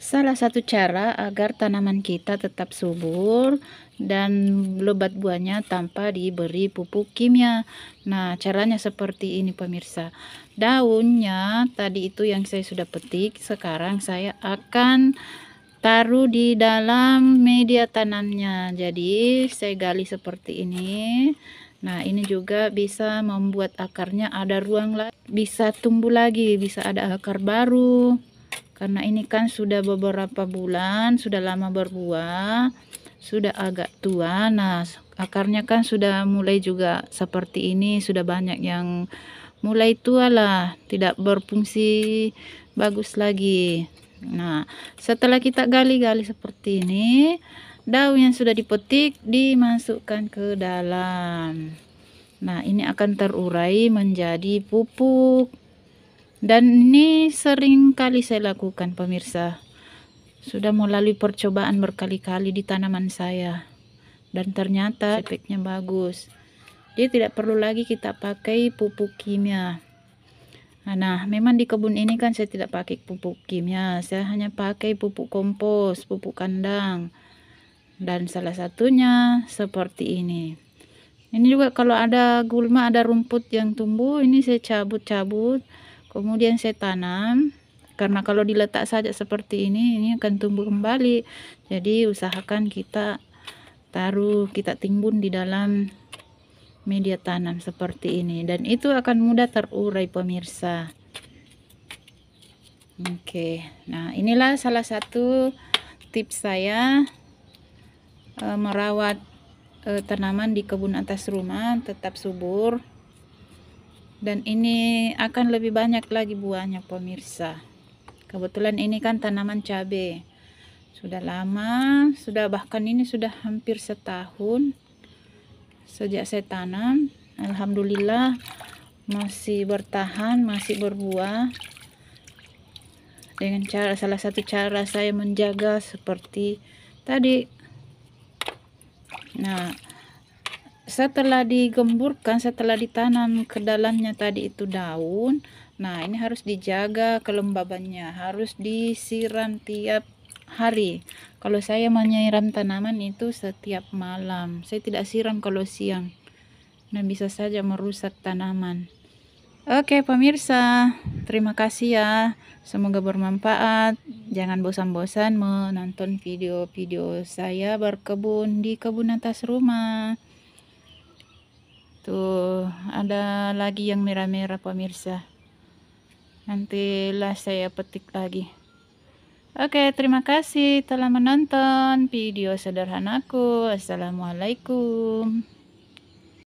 Salah satu cara agar tanaman kita tetap subur dan lebat buahnya tanpa diberi pupuk kimia. Nah, caranya seperti ini pemirsa. Daunnya tadi itu yang saya sudah petik, sekarang saya akan taruh di dalam media tanamnya. Jadi, saya gali seperti ini. Nah, ini juga bisa membuat akarnya ada ruang lagi, bisa tumbuh lagi, bisa ada akar baru karena ini kan sudah beberapa bulan sudah lama berbuah sudah agak tua nah akarnya kan sudah mulai juga seperti ini sudah banyak yang mulai tua lah tidak berfungsi bagus lagi nah setelah kita gali-gali seperti ini daun yang sudah dipetik dimasukkan ke dalam nah ini akan terurai menjadi pupuk dan ini sering kali saya lakukan pemirsa. Sudah melalui percobaan berkali-kali di tanaman saya. Dan ternyata efeknya bagus. Dia tidak perlu lagi kita pakai pupuk kimia. Ah, nah, memang di kebun ini kan saya tidak pakai pupuk kimia. Saya hanya pakai pupuk kompos, pupuk kandang. Dan salah satunya seperti ini ini juga kalau ada gulma ada rumput yang tumbuh ini saya cabut-cabut kemudian saya tanam karena kalau diletak saja seperti ini ini akan tumbuh kembali jadi usahakan kita taruh kita timbun di dalam media tanam seperti ini dan itu akan mudah terurai pemirsa oke nah inilah salah satu tips saya e, merawat e, tanaman di kebun atas rumah tetap subur dan ini akan lebih banyak lagi buahnya pemirsa kebetulan ini kan tanaman cabai sudah lama sudah bahkan ini sudah hampir setahun sejak saya tanam Alhamdulillah masih bertahan masih berbuah dengan cara salah satu cara saya menjaga seperti tadi nah setelah digemburkan setelah ditanam ke dalamnya tadi itu daun nah ini harus dijaga kelembabannya harus disiram tiap hari kalau saya menyiram tanaman itu setiap malam saya tidak siram kalau siang dan nah, bisa saja merusak tanaman Oke pemirsa, terima kasih ya. Semoga bermanfaat. Jangan bosan-bosan menonton video-video saya berkebun di kebun atas rumah. Tuh, gitu. ada lagi yang merah-merah pemirsa. Nantilah saya petik lagi. Oke, terima kasih telah menonton video sederhanaku. Assalamualaikum.